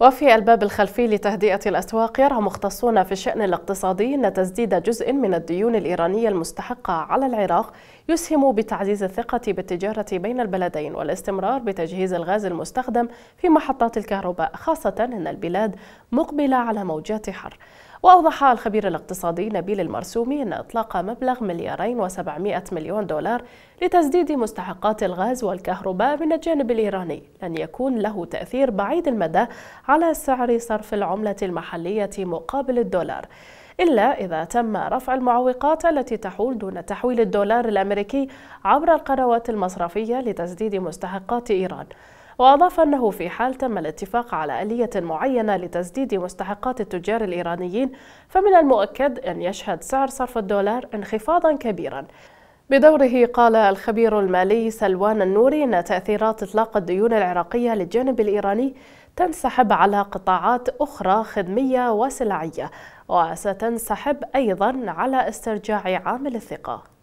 وفي الباب الخلفي لتهدئة الأسواق يرى مختصون في الشأن الاقتصادي أن تسديد جزء من الديون الإيرانية المستحقة على العراق يسهم بتعزيز الثقة بالتجارة بين البلدين والاستمرار بتجهيز الغاز المستخدم في محطات الكهرباء خاصة أن البلاد مقبلة على موجات حر وأوضح الخبير الاقتصادي نبيل المرسومي أن إطلاق مبلغ مليارين وسبعمائة مليون دولار لتسديد مستحقات الغاز والكهرباء من الجانب الإيراني لن يكون له تأثير بعيد المدى على سعر صرف العملة المحلية مقابل الدولار إلا إذا تم رفع المعوقات التي تحول دون تحويل الدولار الأمريكي عبر القنوات المصرفية لتسديد مستحقات إيران وأضاف أنه في حال تم الاتفاق على آلية معينة لتسديد مستحقات التجار الإيرانيين فمن المؤكد أن يشهد سعر صرف الدولار انخفاضا كبيرا بدوره قال الخبير المالي سلوان النوري أن تأثيرات إطلاق الديون العراقية للجانب الإيراني تنسحب على قطاعات أخرى خدمية وسلعية وستنسحب أيضا على استرجاع عامل الثقة